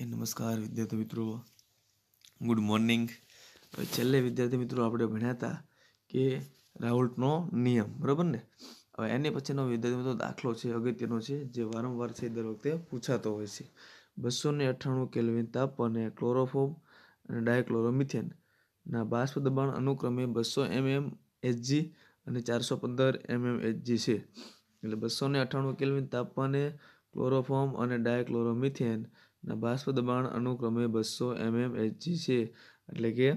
એ નમસ્કાર વિદ્યાર્થી મિત્રો ગુડ મોર્નિંગ હવે છેલ્લે વિદ્યાર્થી મિત્રો આપણે ભણ્યા હતા કે રાહુલનો નિયમ બરાબર ને હવે એની પછીનો વિદ્યાર્થી મિત્રો દાખલો છે અગત્યનો છે જે વારંવાર છે દર વખતે પૂછાતો હોય છે બસો ને અઠ્ઠાણું કેલ્વિન તાપ અને ક્લોરોફોમ અને ડાયક્લોરોમિથેન ના બાષ્પ દબાણ અનુક્રમે બસો એમએમ એચજી અને ચારસો પંદર એમએમ એચજી છે એટલે બસો ને અઠ્ઠાણું કેલ્વિન તાપમાને ક્લોરોફોમ અને ડાયક્લોરોમિથેન બાષ્પ દબાણ અનુક્રમે બસો એમએમ એચજી છે એટલે કે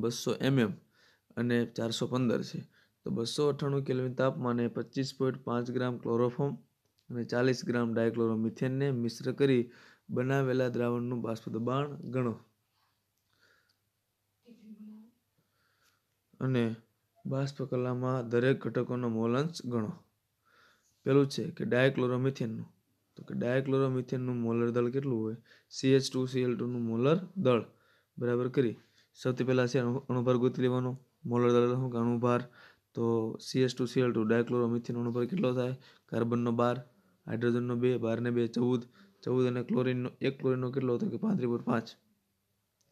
બસો એમએમ અને ચારસો પંદર છે તો બસો અઠ્ઠાણું કેલ્વિન તાપમાને પચીસ પોઈન્ટ પાંચ ગ્રામ ક્લોરોફોર્મ અને ચાલીસ ગ્રામ ડાયક્લોરોમિથેનને મિશ્ર કરી બનાવેલા દ્રાવણનું બાષ્પ દબાણ ગણો અને બાષ્પ કલામાં દરેક ઘટકોનો મોલાંશ ગણો પેલું છે કે ડાયક્લોરોમિથેનનું તો કે ડાયક્લોરોમિથેનનું મોલર દળ કેટલું હોય સીએચ ટુ સીએલ ટુનું મોલર દળ બરાબર કરી સૌથી પહેલાં છે અણુભાર ગોતી લેવાનો મોલર દળ શું કે અણુભાર તો CH two CL two dichloromethane અણુભાર કેટલો થાય કાર્બનનો બાર હાઇડ્રોજનનો બે બારને બે ચૌદ ચૌદ અને ક્લોરિનનો એક ક્લોરિનનો કેટલો હતો કે પાંત્રીસ પોઈન્ટ પાંચ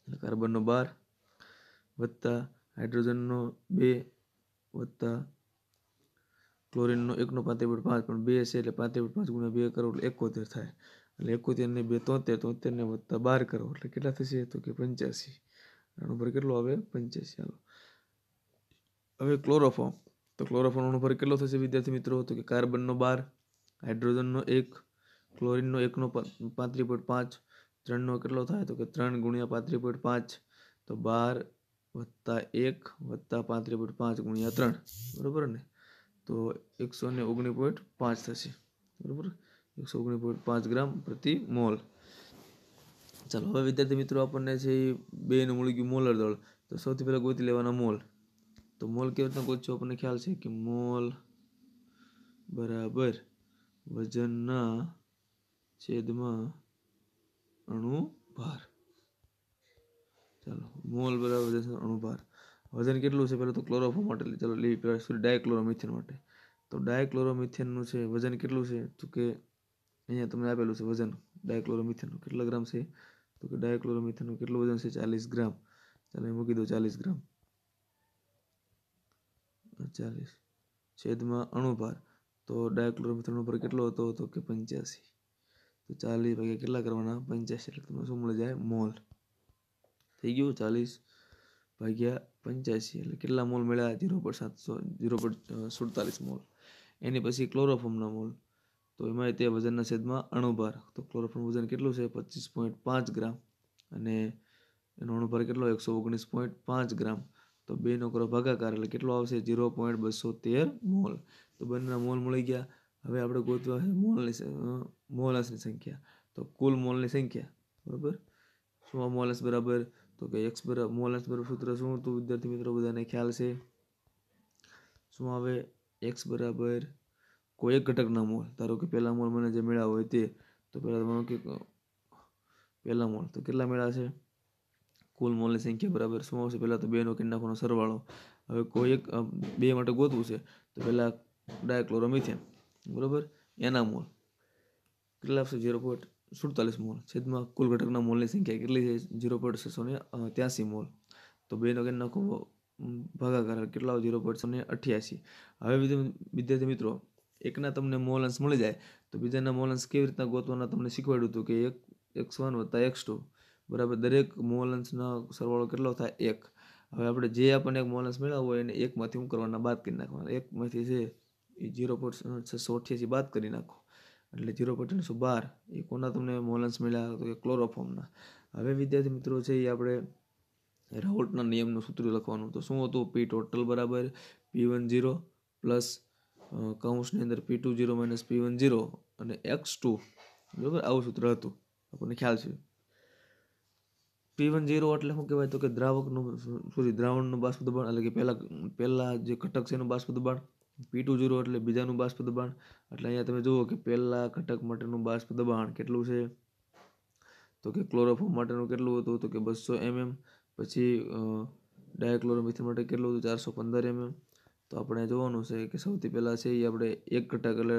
એટલે કાર્બનનો બાર વત્તા હાઇડ્રોજનનો બે વત્તા ક્લોરિનનો એકનો પાંત્રી પાંચ પણ બે હશે એટલે પાંત્રી પાંચ ગુણ્યા બે કરો એટલે એકોતેર થાય એટલે એકોતેરને બે તોતેર તોતેરને વત્તા બાર કરો એટલે કેટલા થશે તો કે પંચ્યાસી અણુભર કેટલો આવે પંચ્યાસી હાલો હવે ક્લોરોફોર્મ તો ક્લોરોફોર્મ અણુભર કેટલો થશે વિદ્યાર્થી મિત્રો તો કે કાર્બનનો બાર હાઇડ્રોજનનો એક ક્લોરિનનો એકનો પાંત્રી પોઈન્ટ પાંચ ત્રણનો કેટલો થાય તો કે ત્રણ ગુણ્યા પાંત્રી પોઈન્ટ પાંચ તો બાર વત્તા એક વત્તા પાંત્રી પોઈન્ટ પાંચ ગુણ્યા ત્રણ બરાબર ને તો એકસો ને ઓગણી પોઈન્ટ પાંચ થશે બરાબર એકસો ઓગણી પોઈન્ટ પાંચ ગ્રામ પ્રતિ મોલ ચાલો હવે વિદ્યાર્થી મિત્રો આપણને છે એ બેનું મળી ગયું મોલર દળ તો સૌથી પહેલાં ગોતી લેવાના મોલ તો મોલ કેવી રીતના ગોતશું આપણને ખ્યાલ છે કે મોલ બરાબર વજનના છેદમાં અણુભાર ચાલો મોલ બરાબર અણુભાર વજન કેટલું છે પહેલાં તો ક્લોરોફોર્મ માટે ચાલો લેવી સોરી ડાયક્લોરોમિથેન માટે તો ડાયક્લોરોમિથેનનું છે વજન કેટલું છે તો કે અહીંયા તમને આપેલું છે વજન ડાયક્લોરોમિથેનનું કેટલા ગ્રામ છે તો કે ડાયક્લોરોમિથેનનું કેટલું વજન છે ચાલીસ ગ્રામ ચાલો મૂકી દો ચાલીસ ગ્રામ ચાલીસ છેદમાં અણુભાર તો ડાયક્લોરોમિથેનનો ભાર કેટલો હતો તો કે પંચ્યાસી તો ચાલીસ ભાગ્યા કેટલા કરવાના પંચ્યાસી એટલે તમને શું મળી જાય મોલ થઈ ગયું ચાલીસ ભાગ્યા પંચ્યાસી એટલે કેટલા મોલ મળ્યા ઝીરો પોઈન્ટ સાતસો ઝીરો પોઈન્ટ સુડતાલીસ મોલ એની પછી ક્લોરોફોર્મના મોલ તો એમાં તે વજનના છેદમાં અણુભાર તો ક્લોરોફોર્મ વજન કેટલું છે પચીસ પોઈન્ટ પાંચ ગ્રામ અને એનો અણુભાર કેટલો એકસો ઓગણીસ પોઈન્ટ પાંચ ગ્રામ તો બે નોકરો ભાગાકાર એટલે કેટલો આવશે ઝીરો પોઈન્ટ બસો તેર મોલ તો બંનેના મોલ મળી ગયા હવે આપણે ગોતવા છે મોલની મોલસની સંખ્યા તો કુલ મોલની સંખ્યા બરાબર શું મોલસ બરાબર તો કે એક્સ બરાબર મોલ એક્સ બરાબર સૂત્ર શું હતું વિદ્યાર્થી મિત્રો બધાને ખ્યાલ છે શું આવે એક્સ બરાબર કોઈ એક ઘટકના મોલ ધારો કે પહેલા મોલ મને જે મેળા હોય તે તો પહેલાં માનો કે પહેલા મોલ તો કેટલા મેળા છે કુલ મોલની સંખ્યા બરાબર શું આવશે પહેલાં તો બેનો કે નાખવાનો સરવાળો હવે કોઈ એક બે માટે ગોતવું છે તો પહેલાં ડાયક્લોરોમિથેન બરાબર એના મોલ કેટલા આવશે ઝીરો પોઈન્ટ સુડતાલીસ મોલ છેદમાં કુલ ઘટકના મોલની સંખ્યા કેટલી છે ઝીરો પોઈન્ટ છસો ને ત્યાસી મોલ તો બેનો કે નખો ભાગાકાર કેટલા ઝીરો પોઈન્ટ છસો ને અઠ્યાસી હવે વિદ્યાર્થી મિત્રો એકના તમને મોલ અંશ મળી જાય તો બીજાના મોલ અંશ કેવી રીતના ગોતવાના તમને શીખવાડ્યું હતું કે એક એક્સ વન વત્તા એક્સ ટુ બરાબર દરેક મોલ અંશનો સરવાળો કેટલો થાય એક હવે આપણે જે આપણને એક મોલ અંશ મેળવવો હોય એને એકમાંથી હું કરવાના બાદ કરી નાખવાના એકમાંથી છે એ જીરો પોઈન્ટ છસો અઠ્યાસી બાદ કરી નાખો એટલે ઝીરો પોઈન્ટ એકસો બાર એ કોના તમને મોલન્સ મળ્યા તો કે ક્લોરોફોર્મના હવે વિદ્યાર્થી મિત્રો છે એ આપણે રાઉટના નિયમનું સૂત્ર લખવાનું તો શું હતું પી ટોટલ બરાબર પી વન ઝીરો પ્લસ કૌંસની અંદર P two zero minus P one zero અને એક્સ ટુ બરાબર આવું સૂત્ર હતું આપણને ખ્યાલ છે પી વન ઝીરો એટલે શું કહેવાય તો કે દ્રાવકનું સોરી દ્રાવણનું બાષ્પ દબાણ એટલે કે પહેલાં પહેલાં જે ઘટક છે એનું બાષ્પ દબાણ પી ટુ જીરો એટલે બીજાનું બાષ્પ દબાણ એટલે અહીંયા તમે જુઓ કે પહેલા ઘટક માટેનું બાષ્પ દબાણ કેટલું છે તો કે ક્લોરોફોર્મ માટેનું કેટલું હતું તો કે બસો એમએમ પછી ડાયક્લોરોમિથિન માટે કેટલું હતું ચારસો પંદર એમએમ તો આપણે જોવાનું છે કે સૌથી પહેલાં છે એ આપણે એક ઘટક એટલે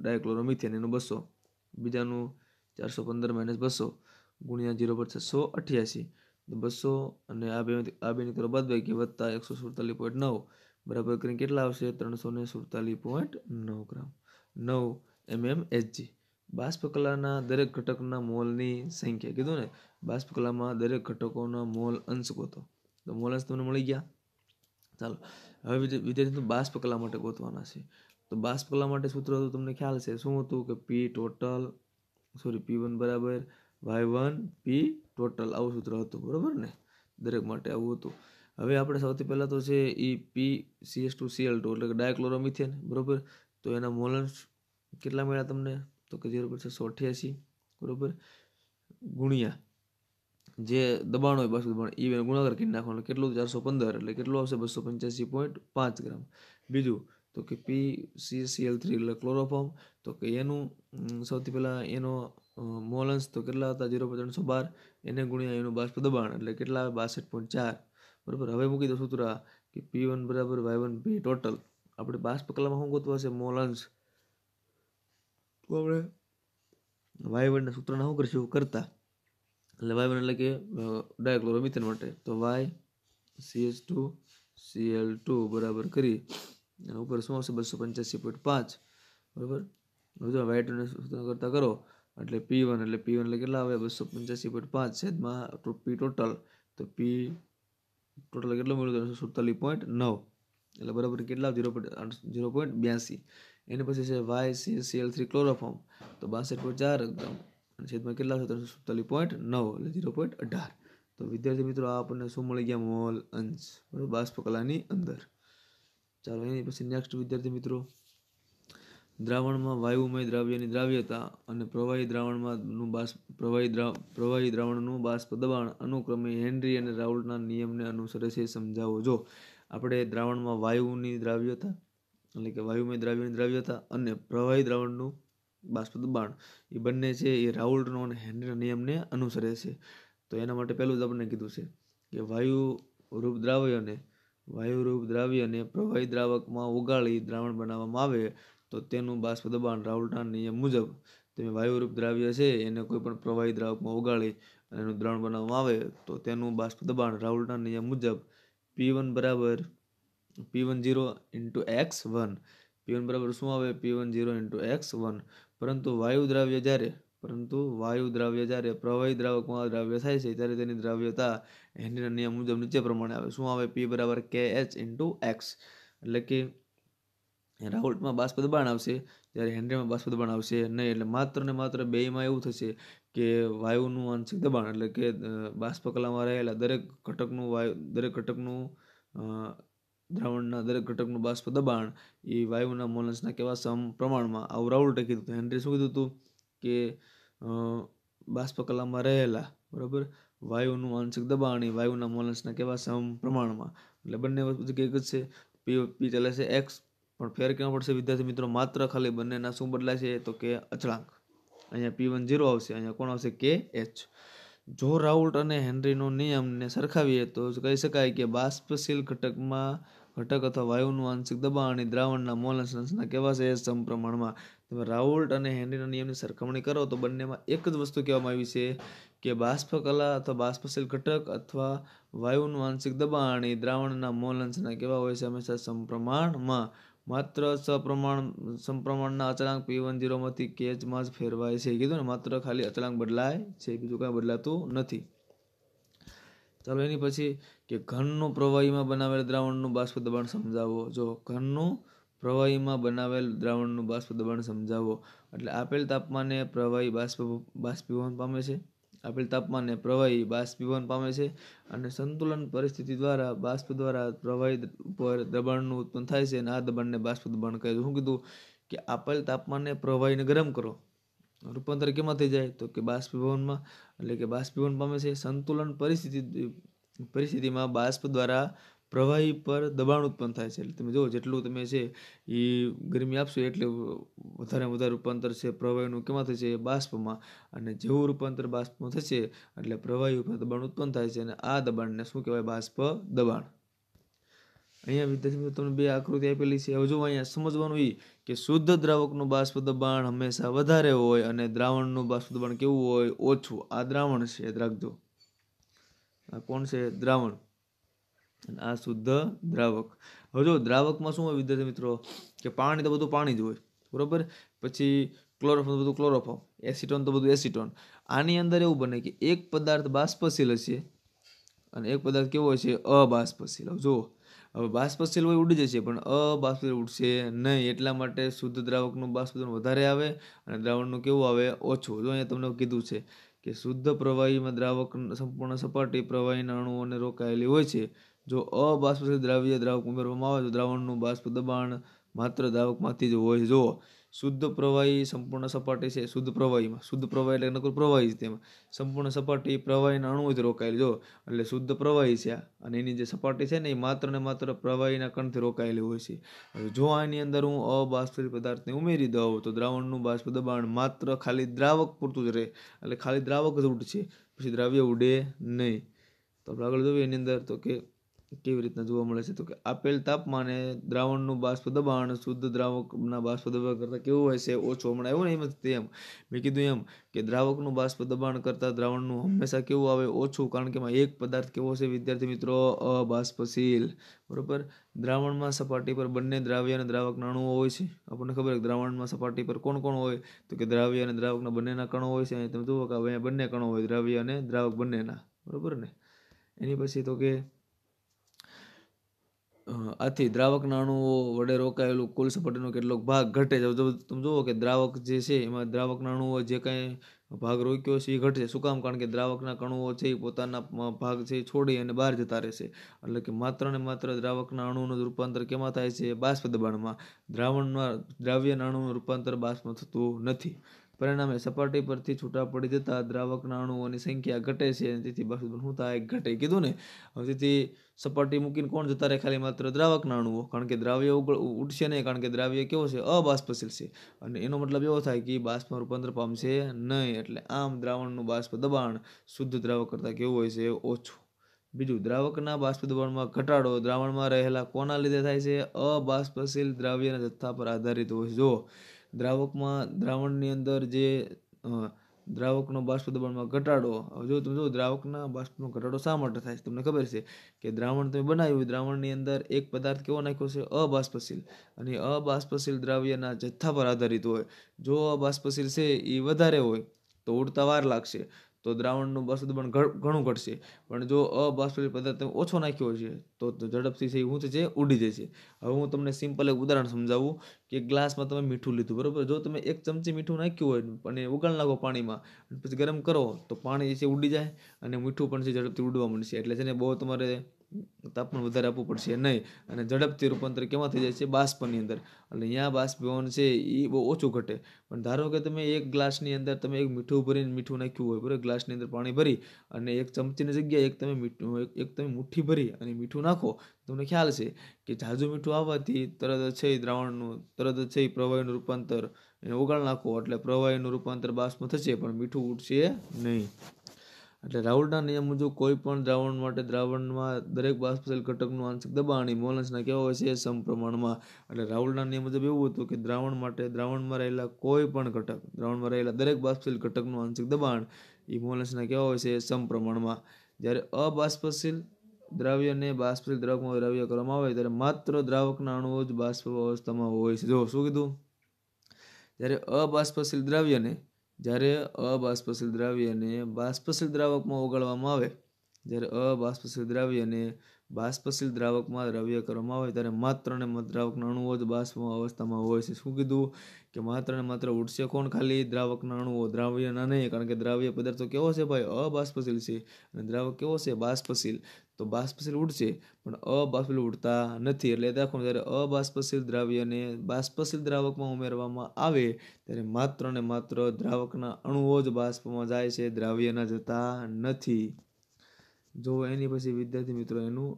ડાયક્લોરોમિથિન એનું બસો બીજાનું ચારસો પંદર માઇનસ બસો ગુણ્યા જીરો પર છસો અઠ્યાસી બસો અને આ બે આ બેની કરો બાદ બાકી વત્તા એકસો સુડતાલીસ પોઈન્ટ નવ બરાબર કરીને કેટલા આવશે ત્રણસો ને સુડતાલીસ પોઈન્ટ નવ ગ્રામ નવ એમ એમ એચજી બાષ્પકલાના દરેક ઘટકના મોલની સંખ્યા કીધું ને બાષ્પકલામાં દરેક ઘટકોના મોલ અંશ ગોતો તો મોલ અંશ તમને મળી ગયા ચાલો હવે વિદ્યાર્થી બાષ્પકલા માટે ગોતવાના છે તો બાષ્પકલા માટે સૂત્ર હતું તમને ખ્યાલ છે શું હતું કે P total sorry P one બરાબર વાય વન પી ટોટલ આવું સૂત્ર હતું બરાબર ને દરેક માટે આવું હતું હવે આપણે સૌથી પહેલાં તો છે એ P CS two CL two એટલે કે ડાયક્લોરોમિથેન બરાબર તો એના મોલન્સ કેટલા મળ્યા તમને તો કે ઝીરો પોઈન્ટ સો અઠ્યાસી બરાબર ગુણ્યા જે દબાણ હોય બસો દબાણ એ ગુણાકાર કરી નાખવાનો કેટલું ચારસો પંદર એટલે કેટલું આવશે બસો પંચ્યાસી પોઈન્ટ પાંચ ગ્રામ બીજું તો કે P C C L three એટલે ક્લોરોફોર્મ તો કે એનું સૌથી પહેલાં એનો મોલન્સ તો કેટલા હતા ઝીરો પોઈન્ટ ત્રણસો બાર એને ગુણ્યા એનું બાષ્પ દબાણ એટલે કેટલા બાસઠ પોઈન્ટ ચાર બરાબર હવે મૂકી દઉં સૂત્ર કે પી વન બરાબર વાય વન પી ટોટલ આપણે બાષ્પ કલામાં શું ગોતવા છે મોલાંશ તો આપણે વાય વનના સૂત્રના શું કરશું કરતા એટલે વાય વન એટલે કે ડાયક્લોરોમિથેન માટે તો Y CH two CL two બરાબર કરી અને ઉપર શું આવશે બસો પંચ્યાસી પોઈન્ટ પાંચ બરાબર બધું વાય ટુને કરતા કરો એટલે પી વન એટલે પી વન એટલે કેટલા આવે બસો પંચ્યાસી પોઈન્ટ પાંચ છેદમાં પી ટોટલ તો પી ટોટલ કેટલો મળ્યું તો સુડતાલીસ પોઈન્ટ નવ એટલે બરાબર કેટલા ઝીરો પોઈન્ટ ઝીરો પોઈન્ટ બ્યાસી એની પછી છે Y C C L three chloroform તો બાસઠ પોઈન્ટ ચાર એકદમ અને છેદમાં કેટલા છે ત્રણસો સુડતાલીસ પોઈન્ટ નવ એટલે ઝીરો પોઈન્ટ અઢાર તો વિદ્યાર્થી મિત્રો આપણને શું મળી ગયા મોલ અંશ બરાબર બાષ્પકલાની અંદર ચાલો એની પછી નેક્સ્ટ વિદ્યાર્થી મિત્રો દ્રાવણમાં વાયુમય દ્રાવ્યની દ્રાવ્યતા અને પ્રવાહી દ્રાવણમાંનું બાષ્પ પ્રવાહી દ્રાવ પ્રવાહી દ્રાવણનું બાષ્પ દબાણ અનુક્રમે હેનરી અને રાઉલના નિયમને અનુસરે છે સમજાવો જો આપણે દ્રાવણમાં વાયુની દ્રાવ્યતા એટલે કે વાયુમય દ્રાવ્યની દ્રાવ્યતા અને પ્રવાહી દ્રાવણનું બાષ્પ દબાણ એ બંને છે એ રાઉલનો અને હેનરીના નિયમને અનુસરે છે તો એના માટે પહેલું જ આપણને કીધું છે કે વાયુ રૂપ દ્રાવ્યને વાયુરૂપ દ્રાવ્યને પ્રવાહી દ્રાવકમાં ઉગાડી દ્રાવણ બનાવવામાં આવે તો તેનું બાષ્પ દબાણ રાઉલ્ટના નિયમ મુજબ તેમાં વાયુરૂપ દ્રાવ્ય છે એને કોઈ પણ પ્રવાહી દ્રાવકમાં ઓગાળી અને એનું દ્રાવણ બનાવવામાં આવે તો તેનું બાષ્પ દબાણ રાઉલ્ટના નિયમ મુજબ પી વન બરાબર P one zero into X one P one બરાબર શું આવે P one zero into X one પરંતુ વાયુ દ્રાવ્ય જ્યારે પરંતુ વાયુ દ્રાવ્ય જ્યારે પ્રવાહી દ્રાવકમાં દ્રાવ્ય થાય છે ત્યારે તેની દ્રાવ્યતા હેનરીના નિયમ મુજબ નીચે પ્રમાણે આવે શું આવે પી બરાબર કે એચ ઇન્ટુ એક્સ એટલે કે રાઉલ્ટમાં બાષ્પ દબાણ આવશે જ્યારે હેન્ડ્રીમાં બાષ્પ દબાણ આવશે નહીં એટલે માત્ર ને માત્ર બેયમાં એવું થશે કે વાયુનું આંશિક દબાણ એટલે કે બાષ્પ કલામાં રહેલા દરેક ઘટકનું વાયુ દરેક ઘટકનું દ્રાવણના દરેક ઘટકનું બાષ્પ દબાણ એ વાયુના મોલન્સના કેવા સમ પ્રમાણમાં આવું રાઉલ્ટે કીધું હતું હેન્ડ્રી શું કીધું હતું કે બાષ્પ કલામાં રહેલા બરાબર વાયુનું આંશિક દબાણ એ વાયુના મોલન્સના કેવા સમ પ્રમાણમાં એટલે બંને વસ્તુ એક જ છે પી પી ચાલે છે એક્સ પણ ફેર કેવો પડશે વિદ્યાર્થી મિત્રો માત્ર ખાલી બંનેના શું બદલાય છે તો કે અચળાંક અહીંયા પી વન ઝીરો આવશે અહીંયા કોણ આવશે કે એચ જો રાઉલ્ટ અને હેનરીનો નિયમને સરખાવીએ તો કહી શકાય કે બાષ્પશીલ ઘટકમાં ઘટક અથવા વાયુનું આંશિક દબાણ અને દ્રાવણના મોલ અંશના કેવા છે સમપ્રમાણમાં તમે રાઉલ્ટ અને હેનરીના નિયમની સરખામણી કરો તો બંનેમાં એક જ વસ્તુ કહેવામાં આવી છે કે બાષ્પ કલા અથવા બાષ્પશીલ ઘટક અથવા વાયુનું આંશિક દબાણ એ દ્રાવણના મોલ અંશના કેવા હોય છે હંમેશા સમપ્રમાણમાં માત્ર સપ્રમાણ સપ્રમાણના અચળાંક પી વન ઝીરોમાંથી કેચમાં જ ફેરવાય છે કીધું ને માત્ર ખાલી અચળાંક બદલાય છે બીજું કાંઈ બદલાતું નથી ચાલો એની પછી કે ઘનનું પ્રવાહીમાં બનાવેલ દ્રાવણનું બાષ્પ દબાણ સમજાવો જો ઘનનું પ્રવાહીમાં બનાવેલ દ્રાવણનું બાષ્પ દબાણ સમજાવો એટલે આપેલ તાપમાને પ્રવાહી બાષ્પ બાષ્પીભવન પામે છે આપેલ તાપમાને પ્રવાહી બાષ્પીભવન પામે છે અને સંતુલન પરિસ્થિતિ દ્વારા બાષ્પ દ્વારા પ્રવાહી ઉપર દબાણનું ઉત્પન્ન થાય છે અને આ દબાણને બાષ્પ દબાણ કહે છે શું કીધું કે આપેલ તાપમાને પ્રવાહીને ગરમ કરો રૂપાંતર કેમાં થઈ જાય તો કે બાષ્પીભવનમાં એટલે કે બાષ્પીભવન પામે છે સંતુલન પરિસ્થિતિ પરિસ્થિતિમાં બાષ્પ દ્વારા પ્રવાહી પર દબાણ ઉત્પન્ન થાય છે એટલે તમે જુઓ જેટલું તમે છે એ ગરમી આપશો એટલે વધારે વધારે રૂપાંતર છે પ્રવાહીનું કેમાં થશે બાષ્પમાં અને જેવું રૂપાંતર બાષ્પમાં થશે એટલે પ્રવાહી ઉપર દબાણ ઉત્પન્ન થાય છે અને આ દબાણને શું કહેવાય બાષ્પ દબાણ અહીંયા વિદ્યાર્થી મિત્રો તમને બે આકૃતિ આપેલી છે હવે જો અહીંયા સમજવાનું એ કે શુદ્ધ દ્રાવકનું બાષ્પ દબાણ હંમેશા વધારે હોય અને દ્રાવણનું બાષ્પ દબાણ કેવું હોય ઓછું આ દ્રાવણ છે રાખજો આ કોણ છે દ્રાવણ અને આ શુદ્ધ દ્રાવક હવે જો દ્રાવકમાં શું હોય વિદ્યાર્થી મિત્રો કે પાણી તો બધું પાણી જ હોય બરાબર પછી ક્લોરોફોર્મ બધું ક્લોરોફોર્મ એસિટોન તો બધું એસિટોન આની અંદર એવું બને કે એક પદાર્થ બાષ્પશીલ હશે અને એક પદાર્થ કેવો છે અબાષ્પશીલ જુઓ હવે બાષ્પશીલ હોય ઉડી જશે પણ અબાષ્પશીલ ઉડશે નહીં એટલા માટે શુદ્ધ દ્રાવકનું બાષ્પીભવન વધારે આવે અને દ્રાવણનું કેવું આવે ઓછું જો અહીંયા તમને કીધું છે કે શુદ્ધ પ્રવાહીમાં દ્રાવક સંપૂર્ણ સપાટી પ્રવાહીના અણુઓને રોકાયેલી હોય છે જો અબાષ્પશીલ દ્રાવ્ય દ્રાવક ઉમેરવામાં આવે તો દ્રાવણનું બાષ્પ દબાણ માત્ર દ્રાવકમાંથી જ હોય જુઓ શુદ્ધ પ્રવાહી સંપૂર્ણ સપાટી છે શુદ્ધ પ્રવાહીમાં શુદ્ધ પ્રવાહી એટલે નકર પ્રવાહી છે તેમાં સંપૂર્ણ સપાટી પ્રવાહીના અણુ જ રોકાયેલી જો એટલે શુદ્ધ પ્રવાહી છે અને એની જે સપાટી છે ને એ માત્ર ને માત્ર પ્રવાહીના કણથી રોકાયેલી હોય છે હવે જો આની અંદર હું અબાષ્પિત પદાર્થને ઉમેરી દઉં તો દ્રાવણનું બાષ્પ દબાણ માત્ર ખાલી દ્રાવક પૂરતું જ રહે એટલે ખાલી દ્રાવક જ ઉડશે પછી દ્રાવ્ય ઉડે નહીં તો આપણે આગળ જોઈએ એની અંદર તો કે કેવી રીતના જોવા મળે છે તો કે આપેલ તાપમાને દ્રાવણનું બાષ્પ દબાણ શુદ્ધ દ્રાવકના બાષ્પ દબાણ કરતાં કેવું હોય છે ઓછું હમણાં એવું નહીં તે તેમ મેં કીધું એમ કે દ્રાવકનું બાષ્પ દબાણ કરતાં દ્રાવણનું હંમેશા કેવું આવે ઓછું કારણ કે એમાં એક પદાર્થ કેવો છે વિદ્યાર્થી મિત્રો અબાષ્પશીલ બરાબર દ્રાવણમાં સપાટી પર બંને દ્રાવ્ય અને દ્રાવકના અણુઓ હોય છે આપણને ખબર કે દ્રાવણમાં સપાટી પર કોણ કોણ હોય તો કે દ્રાવ્ય અને દ્રાવકના બંનેના કણો હોય છે તમે જુઓ કે અહીંયા બંને કણો હોય દ્રાવ્ય અને દ્રાવક બંનેના બરાબર ને એની પછી તો કે આથી દ્રાવક નાણુઓ વડે રોકાયેલું કુલ સપાટીનો કેટલોક ભાગ ઘટે છે તમે જુઓ કે દ્રાવક જે છે એમાં દ્રાવક નાણુઓ જે કાંઈ ભાગ રોક્યો છે એ ઘટશે શું કામ કારણ કે દ્રાવકના કણુઓ છે એ પોતાના ભાગ છે એ છોડી અને બહાર જતા રહેશે એટલે કે માત્ર ને માત્ર દ્રાવકના અણુનું રૂપાંતર કેમાં થાય છે બાષ્પ દબાણમાં દ્રાવણમાં દ્રાવ્ય નાણુનું રૂપાંતર બાષ્પમાં થતું નથી પરિણામે સપાટી પરથી છૂટા પડી જતા દ્રાવકના અણુઓની સંખ્યા ઘટે છે તેથી બાષ્પીભવન શું થાય ઘટે કીધું ને હવે તેથી સપાટી મૂકીને કોણ જતા રહે ખાલી માત્ર દ્રાવકના અણુઓ કારણ કે દ્રાવ્ય ઉડશે નહીં કારણ કે દ્રાવ્ય કેવો છે અબાષ્પશીલ છે અને એનો મતલબ એવો થાય કે બાષ્પમાં રૂપાંતર પામશે નહીં એટલે આમ દ્રાવણનું બાષ્પ દબાણ શુદ્ધ દ્રાવક કરતાં કેવું હોય છે ઓછું બીજું દ્રાવકના બાષ્પ દબાણમાં ઘટાડો દ્રાવણમાં રહેલા કોના લીધે થાય છે અબાષ્પશીલ દ્રાવ્યના જથ્થા પર આધારિત હોય જો દ્રાવકમાં દ્રાવણની અંદર જે દ્રાવકનો બાષ્પ દબાણમાં ઘટાડો હવે જો તમે જો દ્રાવકના બાષ્પનો ઘટાડો શા માટે થાય છે તમને ખબર છે કે દ્રાવણ તમે બનાવ્યું દ્રાવણની અંદર એક પદાર્થ કેવો નાખ્યો છે અબાષ્પશીલ અને અબાષ્પશીલ દ્રાવ્યના જથ્થા પર આધારિત હોય જો અબાષ્પશીલ છે એ વધારે હોય તો ઉડતા વાર લાગશે તો દ્રાવણનું બાષ્પ દબાણ ઘણું ઘટશે પણ જો અબાષ્પીય પદાર્થ તમે ઓછો નાખ્યો છે તો ઝડપથી છે હું છે ઉડી જશે હવે હું તમને સિમ્પલ એક ઉદાહરણ સમજાવું કે ગ્લાસમાં તમે મીઠું લીધું બરાબર જો તમે એક ચમચી મીઠું નાખ્યું હોય અને ઉગાડ નાખો પાણીમાં પછી ગરમ કરો તો પાણી છે ઉડી જાય અને મીઠું પણ છે ઝડપથી ઉડવા મળશે એટલે છે ને બહુ તમારે તાપમાન વધારે આપવું પડશે નહીં અને ઝડપથી રૂપાંતર કેમાં થઈ જાય છે બાષ્પની અંદર એટલે અહીંયા બાષ્પીભવન છે એ બહુ ઓછું ઘટે પણ ધારો કે તમે એક ગ્લાસની અંદર તમે એક મીઠું ભરીને મીઠું નાખ્યું હોય બરાબર ગ્લાસની અંદર પાણી ભરી અને એક ચમચીની જગ્યાએ એક તમે મીઠું એક તમે મુઠ્ઠી ભરી અને મીઠું નાખો તમને ખ્યાલ છે કે ઝાઝું મીઠું આવવાથી તરત છે દ્રાવણનું તરત છે પ્રવાહીનું રૂપાંતર એને ઓગાળ નાખો એટલે પ્રવાહીનું રૂપાંતર બાષ્પ થશે પણ મીઠું ઉઠશે નહીં એટલે રાઉલના નિયમ મુજબ કોઈ પણ દ્રાવણ માટે દ્રાવણમાં દરેક બાષ્પશીલ ઘટકનું આંશિક દબાણ એ મોલન્સના કેવા હોય છે એ સમપ્રમાણમાં એટલે રાઉલના નિયમ મુજબ એવું હતું કે દ્રાવણ માટે દ્રાવણમાં રહેલા કોઈ પણ ઘટક દ્રાવણમાં રહેલા દરેક બાષ્પશીલ ઘટકનું આંશિક દબાણ એ મોલન્સના કેવા હોય છે એ સમપ્રમાણમાં જ્યારે અબાષ્પશીલ દ્રાવ્યને બાષ્પીલ દ્રાવકમાં દ્રાવ્ય કરવામાં આવે ત્યારે માત્ર દ્રાવકના અણુઓ જ બાષ્પ અવસ્થામાં હોય છે જો શું કીધું જ્યારે અબાષ્પશીલ દ્રાવ્યને જ્યારે અબાષ્પશીલ દ્રાવણ્યને બાષ્પશીલ દ્રાવકમાં ઓગાળવામાં આવે જ્યારે અબાષ્પશીલ દ્રાવણ્યને બાષ્પશીલ દ્રાવકમાં દ્રવ્ય કરવામાં આવે ત્યારે માત્ર ને માત્ર દ્રાવકના અણુઓ જ બાષ્પ અવસ્થામાં હોય છે શું કીધું કે માત્ર ને માત્ર ઉઠશે કોણ ખાલી દ્રાવકના અણુઓ દ્રાવ્યના નહીં કારણ કે દ્રાવ્ય પદાર્થો કેવો છે ભાઈ અબાષ્પશીલ છે અને દ્રાવક કેવો છે બાષ્પશીલ તો બાષ્પશીલ ઉડશે પણ અબાષ્પશીલ ઉડતા નથી એટલે યાદ જ્યારે અબાષ્પશીલ દ્રાવ્યને બાષ્પશીલ દ્રાવકમાં ઉમેરવામાં આવે ત્યારે માત્ર ને માત્ર દ્રાવકના અણુઓ જ બાષ્પમાં જાય છે દ્રાવ્યના જતા નથી જો એની પછી વિદ્યાર્થી મિત્રો એનું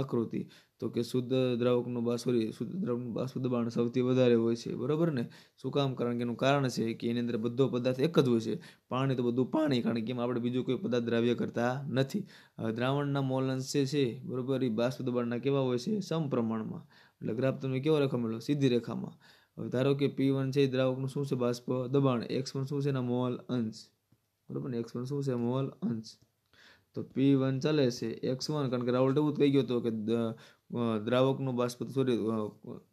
આકૃતિ તો કે શુદ્ધ દ્રાવકનું બાષ્પરી શુદ્ધ દ્રાવકનું બાષ્પ દબાણ સૌથી વધારે હોય છે બરાબર ને શું કામ કારણ કે એનું કારણ છે કે એની અંદર બધો પદાર્થ એક જ હોય છે પાણી તો બધું પાણી કારણ કે એમાં આપણે બીજું કોઈ પદાર્થ દ્રાવ્ય કરતા નથી દ્રાવણના મોલ અંશ છે બરાબર એ બાષ્પ દબાણના કેવા હોય છે સમપ્રમાણમાં એટલે ગ્રાફ તમે કેવો રેખા સીધી રેખામાં હવે ધારો કે પી વન છે દ્રાવકનું શું છે બાષ્પ દબાણ એક્સ વન શું છે એના મોલ અંશ બરાબર ને એક્સ વન શું છે મોલ અંશ તો પી વન ચાલે છે એક્સ વન કારણ કે રાહુલ એવું જ કહી ગયો હતો કે દ્રાવકનું બાષ્પ સોરી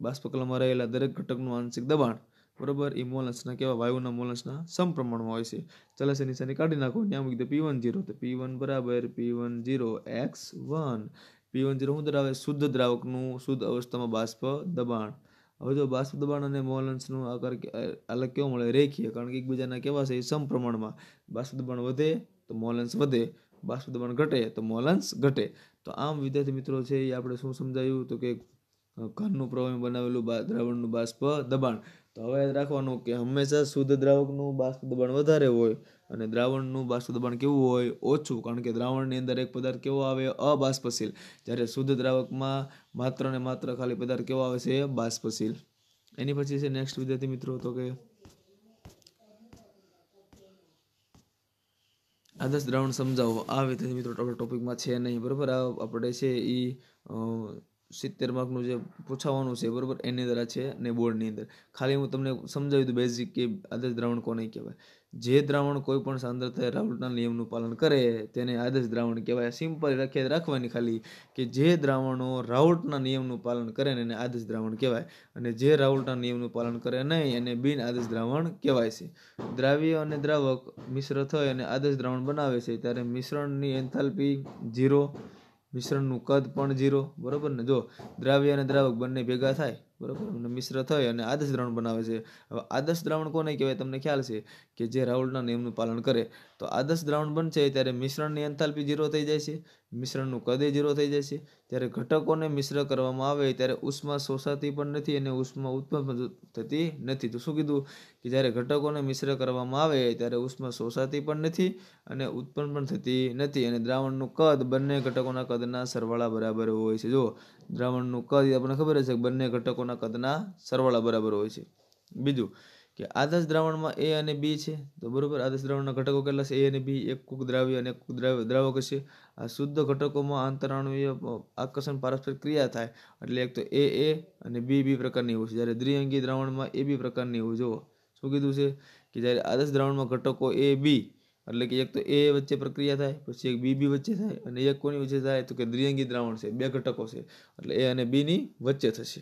બાષ્પકલામાં રહેલા દરેક ઘટકનું આંશિક દબાણ બરાબર એ મોલન્સના કેવા વાયુના મોલન્સના સમપ્રમાણમાં હોય છે ચાલે છે નિશાની કાઢી નાખો ત્યાં મૂકી દે પી વન જીરો તો પી વન બરાબર P one zero X one P one zero શું ધરાવે શુદ્ધ દ્રાવકનું શુદ્ધ અવસ્થામાં બાષ્પ દબાણ હવે જો બાષ્પ દબાણ અને મોલન્સનું આકાર અલગ કેવો મળે રેખીય કારણ કે એકબીજાના કેવા છે એ સમપ્રમાણમાં બાષ્પ દબાણ વધે તો મોલન્સ વધે બાષ્પ દબાણ ઘટે તો મોલાંશ ઘટે તો આમ વિદ્યાર્થી મિત્રો છે એ આપણે શું સમજાયું તો કે ઘનનું પ્રવાહી બનાવેલું દ્રાવણનું બાષ્પ દબાણ તો હવે યાદ રાખવાનું કે હંમેશા શુદ્ધ દ્રાવકનું બાષ્પ દબાણ વધારે હોય અને દ્રાવણનું બાષ્પ દબાણ કેવું હોય ઓછું કારણ કે દ્રાવણની અંદર એક પદાર્થ કેવો આવે અબાષ્પશીલ જ્યારે શુદ્ધ દ્રાવકમાં માત્ર ને માત્ર ખાલી પદાર્થ કેવો આવે છે બાષ્પશીલ એની પછી છે નેક્સ્ટ વિદ્યાર્થી મિત્રો તો કે આદર્શ દ્રાવણ સમજાવો આ વિદ્યાર્થી મિત્રો આપણા ટોપિકમાં છે નહીં બરાબર આ આપણે છે એ સિત્તેર માર્કનું જે પૂછાવાનું છે બરાબર એની અંદર છે ને બોર્ડની અંદર ખાલી હું તમને સમજાવી દઉં બેઝિક કે આદર્શ દ્રાવણ કોને કહેવાય જે દ્રાવણ કોઈ પણ સાંદ્રતાએ રાઉલ્ટના નિયમનું પાલન કરે તેને આદર્શ દ્રાવણ કહેવાય સિમ્પલ રખે રાખવાની ખાલી કે જે દ્રાવણો રાઉટના નિયમનું પાલન કરે ને એને આદર્શ દ્રાવણ કહેવાય અને જે રાઉલ્ટના નિયમનું પાલન કરે નહીં એને બિન આદર્શ દ્રાવણ કહેવાય છે દ્રાવ્ય અને દ્રાવક મિશ્ર થઈ અને આદર્શ દ્રાવણ બનાવે છે ત્યારે મિશ્રણની એન્થાલ્પી જીરો મિશ્રણનું કદ પણ જીરો બરાબર ને જો દ્રાવ્ય અને દ્રાવક બંને ભેગા થાય બરાબર અને મિશ્ર થઈ અને આદર્શ દ્રાવણ બનાવે છે હવે આદર્શ દ્રાવણ કોને કહેવાય તમને ખ્યાલ છે કે જે રાઉલ્ટના નિયમનું પાલન કરે તો આદર્શ દ્રાવણ બનશે ત્યારે મિશ્રણની એન્થાલ્પી ઝીરો થઈ જાય છે મિશ્રણનું કદે જીરો થઈ જાય છે ત્યારે ઘટકોને મિશ્ર કરવામાં આવે ત્યારે ઉષ્મા શોષાતી પણ નથી અને ઉષ્મા ઉત્પન્ન થતી નથી તો શું કીધું કે જ્યારે ઘટકોને મિશ્ર કરવામાં આવે ત્યારે ઉષ્મા શોષાતી પણ નથી અને ઉત્પન્ન પણ થતી નથી અને દ્રાવણનું કદ બંને ઘટકોના કદના સરવાળા બરાબર હોય છે જો દ્રાવણનું કદ આપણને ખબર છે કે બંને ઘટકોના કદના સરવાળા બરાબર હોય છે બીજું કે આદર્શ દ્રાવણમાં એ અને બી છે તો બરાબર આદર્શ દ્રાવણના ઘટકો કેટલા છે એ અને બી એક કુક દ્રાવ્ય અને કુક દ્રાવ્ય દ્રાવક છે આ શુદ્ધ ઘટકોમાં આંતરાણુય આકર્ષણ પારસ્પર ક્રિયા થાય એટલે એક તો એ એ અને બી બી પ્રકારની હોય છે જ્યારે દ્વિઅંગી દ્રાવણમાં એ બી પ્રકારની હોય જુઓ શું કીધું છે કે જ્યારે આદર્શ દ્રાવણમાં ઘટકો એ બી એટલે કે એક તો એ વચ્ચે પ્રક્રિયા થાય પછી એક બી બી વચ્ચે થાય અને એક કોની વચ્ચે થાય તો કે દ્વિઅંગી દ્રાવણ છે બે ઘટકો છે એટલે એ અને બીની વચ્ચે થશે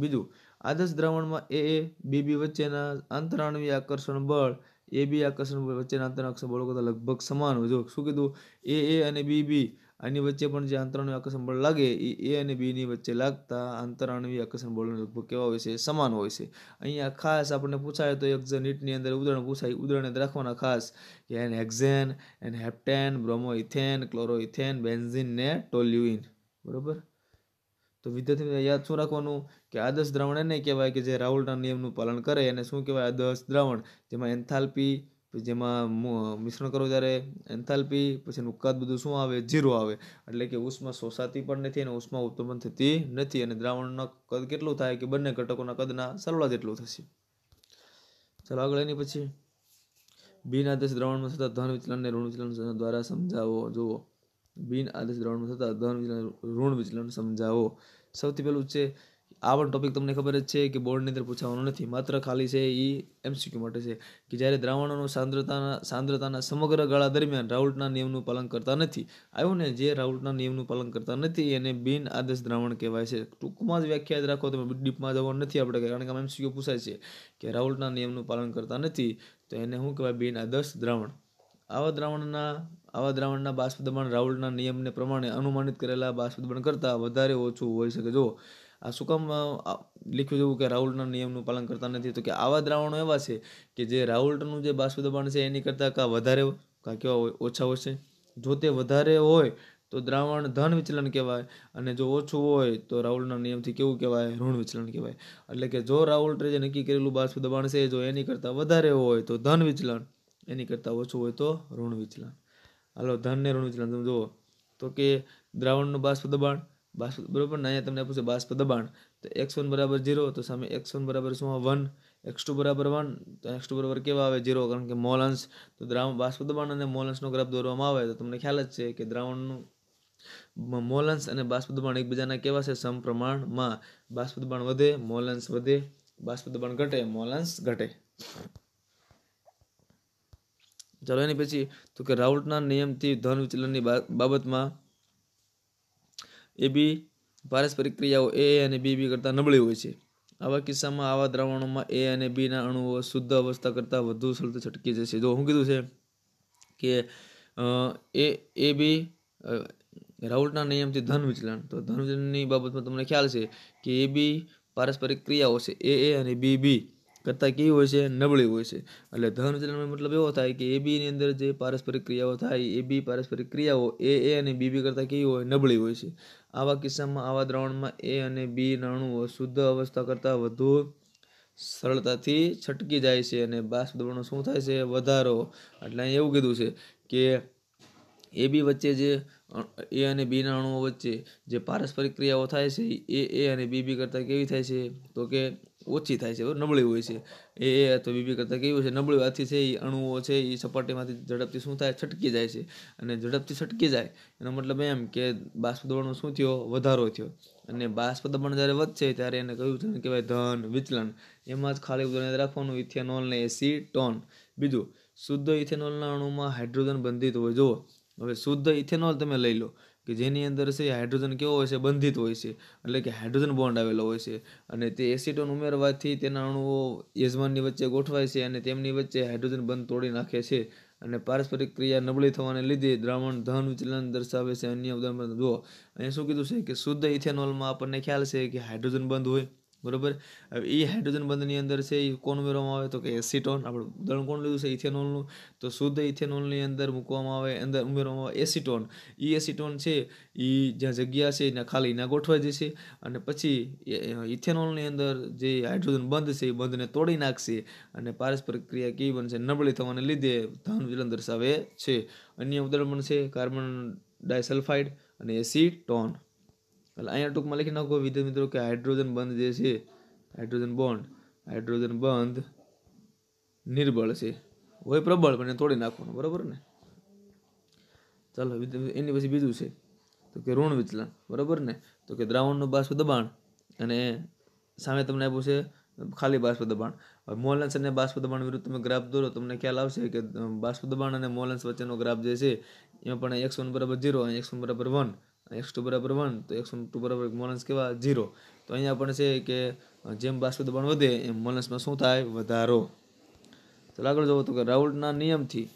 બીજું આદર્શ દ્રાવણમાં એ એ બી બી વચ્ચેના આંતરાણવીય આકર્ષણ બળ એ બી આકર્ષણ બળ વચ્ચેના આંતરાક્ષણ બળો કરતાં લગભગ સમાન હોય જો શું કીધું એ એ અને બી બી આની વચ્ચે પણ જે આંતરાણુ આકર્ષણ બળ લાગે એ એ અને બીની વચ્ચે લાગતા આંતરાણુય આકર્ષણ બળનો લગભગ કેવા હોય છે સમાન હોય છે અહીંયા ખાસ આપણને પૂછાય તો એક નીટની અંદર ઉદાહરણ પૂછાય ઉદાહરણ રાખવાના ખાસ કે N hexane N heptane bromoethane chloroethane benzene ને ટોલ્યુઇન બરાબર તો વિદ્યાર્થી યાદ શું રાખવાનું કે આદર્શ દ્રાવણ એને કહેવાય કે જે રાહુલના નિયમનું પાલન કરે એને શું કહેવાય આદર્શ દ્રાવણ જેમાં એન્થાલ્પી જેમાં મિશ્રણ કરો ત્યારે એન્થાલ્પી પછી એનું કદ બધું શું આવે ઝીરો આવે એટલે કે ઉષ્મા શોષાતી પણ નથી અને ઉષ્મા ઉત્પન્ન થતી નથી અને દ્રાવણના કદ કેટલું થાય કે બંને ઘટકોના કદના સરવાળા જેટલું થશે ચાલો આગળ એની પછી બિન આદેશ દ્રાવણમાં થતા ધન વિચલનને ઋણ વિચલન દ્વારા સમજાવો જુઓ બિન આદેશ દ્રાવણમાં થતા ધન વિચલન ઋણ વિચલન સમજાવો સૌથી પહેલું છે આવા ટોપિક તમને ખબર જ છે કે બોર્ડની અંદર પૂછાવાનો નથી માત્ર ખાલી છે એ એમસીક્યુ માટે છે કે જ્યારે દ્રાવણોનું સાંદ્રતાના સાંદ્રતાના સમગ્ર ગાળા દરમિયાન રાઉટના નિયમનું પાલન કરતા નથી આવ્યું ને જે રાઉટના નિયમનું પાલન કરતા નથી એને બિન આદર્શ દ્રાવણ કહેવાય છે ટૂંકમાં જ વ્યાખ્યા યાદ રાખો તમે ડીપમાં જવાનું નથી આપણે કારણ કે આમ એમસીક્યુ પૂછાય છે કે રાઉટના નિયમનું પાલન કરતા નથી તો એને શું કહેવાય બિન આદર્શ દ્રાવણ આવા દ્રાવણના આવા દ્રાવણના બાષ્પ દબાણ રાઉટના નિયમને પ્રમાણે અનુમાનિત કરેલા બાષ્પ દબાણ કરતાં વધારે ઓછું હોઈ શકે જુઓ આ શું કામ લખ્યું જવું કે રાહુલના નિયમનું પાલન કરતા નથી તો કે આવા દ્રાવણો એવા છે કે જે રાઉલ્ટનું જે બાષ્પ દબાણ છે એની કરતાં કાં વધારે કાં કેવા હોય ઓછા હોય છે જો તે વધારે હોય તો દ્રાવણ ધન વિચલન કહેવાય અને જો ઓછું હોય તો રાઉલના નિયમથી કેવું કહેવાય ઋણ વિચલન કહેવાય એટલે કે જો રાઉલ જે નક્કી કરેલું બાષ્પ દબાણ છે જો એની કરતાં વધારે હોય તો ધન વિચલન એની કરતાં ઓછું હોય તો ઋણ વિચલન હાલો ધનને ઋણ વિચલન તમે જુઓ તો કે દ્રાવણનું બાષ્પ દબાણ બાસ્પદ બરાબર ને અહીંયા તમને પૂછે બાષ્પ દબાણ તો એક્સ વન બરાબર ઝીરો તો સામે એક્સ વન બરાબર શું વન એક્સ ટુ બરાબર વન તો એક્સ ટુ બરાબર કેવા આવે ઝીરો કારણ કે મોલ અંશ તો દ્રાવણ બાષ્પ દબાણ અને મોલ ગ્રાફ દોરવામાં આવે તો તમને ખ્યાલ જ છે કે દ્રાવણનું મોલ અને બાષ્પ દબાણ એકબીજાના કેવા છે સમપ્રમાણમાં બાષ્પ દબાણ વધે મોલ વધે બાષ્પ દબાણ ઘટે મોલ ઘટે ચાલો એની પછી તો કે રાઉટના નિયમથી ધન વિચલનની બાબતમાં એ બી પારસ્પરિક ક્રિયાઓ એ અને બી બી કરતાં નબળી હોય છે આવા કિસ્સામાં આવા દ્રાવણોમાં એ અને બીના અણુઓ શુદ્ધ અવસ્થા કરતાં વધુ સરળતા છટકી જશે જો હું કીધું છે કે એ એ બી રાઉલના નિયમથી ધન વિચલન તો ધન વિચલનની બાબતમાં તમને ખ્યાલ છે કે એ બી પારસ્પરિક ક્રિયાઓ છે એ એ અને બી બી કરતાં કેવી હોય છે નબળી હોય છે એટલે ધન વિચલનનો મતલબ એવો થાય કે એ બીની અંદર જે પારસ્પરિક ક્રિયાઓ થાય એ બી પારસ્પરિક ક્રિયાઓ એ એ અને બી બી કરતાં કેવી હોય નબળી હોય છે આવા કિસ્સામાં આવા દ્રાવણમાં એ અને બી રણુઓ શુદ્ધ અવસ્થા કરતાં વધુ સરળતાથી છટકી જાય છે અને બાષ્પ દ્રવણો શું થાય છે વધારો એટલે એવું કીધું છે કે એ બી વચ્ચે જે એ અને બીના અણુઓ વચ્ચે જે પારસ્પરિક ક્રિયાઓ થાય છે એ એ અને બી બી કરતાં કેવી થાય છે તો કે ઓછી થાય છે નબળી હોય છે એ અથવા બીબી કરતાં હોય છે નબળી વાતથી છે એ અણુઓ છે એ સપાટીમાંથી ઝડપથી શું થાય છટકી જાય છે અને ઝડપથી છટકી જાય એનો મતલબ એમ કે બાષ્પ દબાણનો શું થયો વધારો થયો અને બાષ્પ દબાણ જ્યારે વધશે ત્યારે એને કહ્યું છે કહેવાય ધન વિચલન એમાં જ ખાલી ઉદાહરણ રાખવાનું ઇથેનોલ ને એસી ટોન બીજું શુદ્ધ ઇથેનોલના અણુમાં હાઇડ્રોજન બંધિત હોય જુઓ હવે શુદ્ધ ઇથેનોલ તમે લઈ લો કે જેની અંદર છે હાઇડ્રોજન કેવો હોય છે બંધિત હોય છે એટલે કે હાઇડ્રોજન બોન્ડ આવેલો હોય છે અને તે એસિટોન ઉમેરવાથી તેના અણુઓ યજમાનની વચ્ચે ગોઠવાય છે અને તેમની વચ્ચે હાઇડ્રોજન બંધ તોડી નાખે છે અને પારસ્પરિક ક્રિયા નબળી થવાને લીધે દ્રાવણ ધન વિચલન દર્શાવે છે અન્ય ઉદાહરણ જુઓ અહીંયા શું કીધું છે કે શુદ્ધ ઇથેનોલમાં આપણને ખ્યાલ છે કે હાઇડ્રોજન બંધ હોય બરાબર હવે એ હાઇડ્રોજન બંધની અંદર છે એ કોણ ઉમેરવામાં આવે તો કે એસિટોન આપણે ઉદાહરણ કોણ લીધું છે ઇથેનોલનું તો શુદ્ધ ઇથેનોલની અંદર મૂકવામાં આવે અંદર ઉમેરવામાં આવે એસિટોન એ એસિટોન છે એ જ્યાં જગ્યા છે એના ખાલી ના ગોઠવાઈ જશે અને પછી ઇથેનોલની અંદર જે હાઇડ્રોજન બંધ છે એ બંધને તોડી નાખશે અને પારસ્પરિક ક્રિયા કેવી બનશે નબળી થવાને લીધે ધન વિલન દર્શાવે છે અન્ય ઉદાહરણ છે કાર્બન ડાયસલ્ફાઇડ અને એસિટોન એટલે અહીંયા ટૂંકમાં લખી નાખો વિદ્યાર્થી મિત્રો કે હાઇડ્રોજન બંધ જે છે હાઇડ્રોજન બોન્ડ હાઇડ્રોજન બંધ નિર્બળ છે હોય પ્રબળ પણ એને તોડી નાખવાનું બરાબર ને ચાલો એની પછી બીજું છે તો કે ઋણ વિચલન બરાબર ને તો કે દ્રાવણનું બાષ્પ દબાણ અને સામે તમને આપ્યું છે ખાલી બાષ્પ દબાણ હવે મોલન્સ અને બાષ્પ દબાણ વિરુદ્ધ તમે ગ્રાફ દોરો તમને ખ્યાલ આવશે કે બાષ્પ દબાણ અને મોલન્સ વચ્ચેનો ગ્રાફ જે છે એમાં પણ એક્સ વન બરાબર ઝીરો અને એક્સ વન બરાબર વન એક્સ ટુ બરાબર વન તો એક્સ વન ટુ બરાબર મોલન્સ કેવા ઝીરો તો અહીંયા પણ છે કે જેમ બાષ્પ દબાણ વધે એમ મોલન્સમાં શું થાય વધારો ચાલો આગળ જવો તો કે રાઉલ્ટના નિયમથી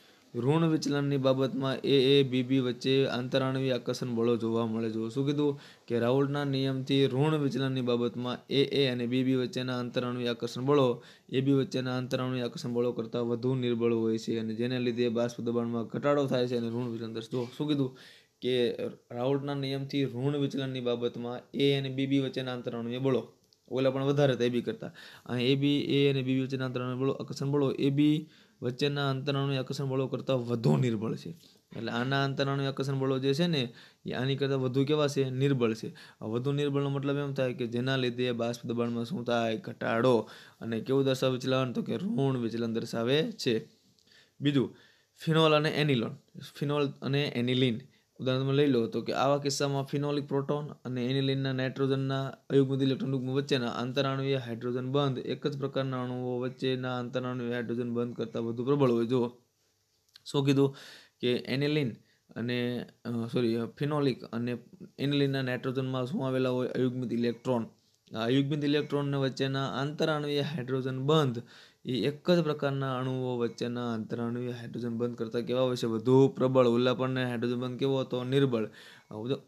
ઋણ વિચલનની બાબતમાં એ એ બી બી વચ્ચે આંતરાણવી આકર્ષણ બળો જોવા મળે જો શું કીધું કે રાઉલ્ટના નિયમથી ઋણ વિચલનની બાબતમાં એ એ અને બી બી વચ્ચેના આંતરાણવી આકર્ષણ બળો એ બી વચ્ચેના આંતરાણવી આકર્ષણ બળો કરતાં વધુ નિર્બળ હોય છે અને જેને લીધે બાષ્પ દબાણમાં ઘટાડો થાય છે અને ઋણ વિચલન દર્શ જો શું કીધું કે રાઉટના નિયમથી ઋણ વિચલનની બાબતમાં એ અને બીબી વચ્ચેના અંતરાણુએ બળો ઓલા પણ વધારે હતા એ બી કરતાં અહીં એ બી એ અને બીબી વચ્ચેના અંતરાણુ બળો આકર્ષણ બળો એ બી વચ્ચેના અંતરાણુ આકર્ષણ બળો કરતાં વધુ નિર્બળ છે એટલે આના અંતરાણુ આકર્ષણ બળો જે છે ને એ આની કરતાં વધુ કેવા છે નિર્બળ છે વધુ નિર્બળનો મતલબ એમ થાય કે જેના લીધે બાષ્પ દબાણમાં શું થાય ઘટાડો અને કેવું દર્શાવે વિચલન તો કે ઋણ વિચલન દર્શાવે છે બીજું ફિનોલ અને એનિલોન ફિનોલ અને એનિલિન ઉદાહરણમાં લઈ લો તો કે આવા કિસ્સામાં ફિનોલિક પ્રોટોન અને એની નાઇટ્રોજનના અયુગ્મથી ઇલેક્ટ્રોન વચ્ચેના આંતરાણુય હાઇડ્રોજન બંધ એક જ પ્રકારના અણુઓ વચ્ચેના આંતરાણુય હાઇડ્રોજન બંધ કરતાં વધુ પ્રબળ હોય જુઓ શું કીધું કે એનિલિન અને સોરી ફિનોલિક અને એનિલિનના નાઇટ્રોજનમાં શું આવેલા હોય અયુગ્મિત ઇલેક્ટ્રોન આ અયુગ્મિત ઇલેક્ટ્રોનને વચ્ચેના આંતરાણુય હાઇડ્રોજન બંધ એ એક જ પ્રકારના અણુઓ વચ્ચેના અંતરાણુએ હાઇડ્રોજન બંધ કરતાં કેવા હોય છે વધુ પ્રબળ ઉલ્લાપણને હાઇડ્રોજન બંધ કેવો હતો નિર્બળ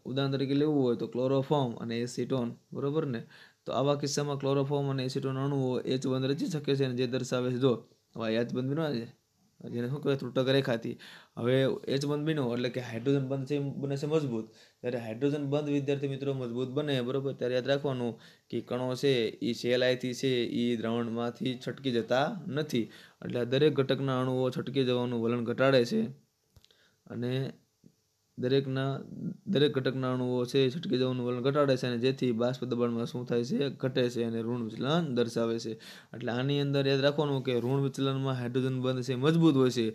ઉદાહરણ તરીકે લેવું હોય તો ક્લોરોફોર્મ અને એસિટોન બરોબર ને તો આવા કિસ્સામાં ક્લોરોફોર્મ અને એસિટોન અણુઓ એચ બંધ રચી શકે છે અને જે દર્શાવે છે જો હવે એચ બંધ બીનો છે જેને શું કહેવાય તૂટક રેખાથી હવે એચ બંધ બીનો એટલે કે હાઇડ્રોજન બંધ છે બને છે મજબૂત જ્યારે હાઇડ્રોજન બંધ વિદ્યાર્થી મિત્રો મજબૂત બને બરાબર ત્યારે યાદ રાખવાનું કે કણો છે એ સેલાઈથી છે એ દ્રાવણમાંથી છટકી જતા નથી એટલે આ દરેક ઘટકના અણુઓ છટકી જવાનું વલણ ઘટાડે છે અને દરેકના દરેક ઘટકના અણુઓ છે છટકી જવાનું વલણ ઘટાડે છે અને જેથી બાષ્પ દબાણમાં શું થાય છે ઘટે છે અને ઋણ વિચલન દર્શાવે છે એટલે આની અંદર યાદ રાખવાનું કે ઋણ વિચલનમાં હાઇડ્રોજન બંધ છે મજબૂત હોય છે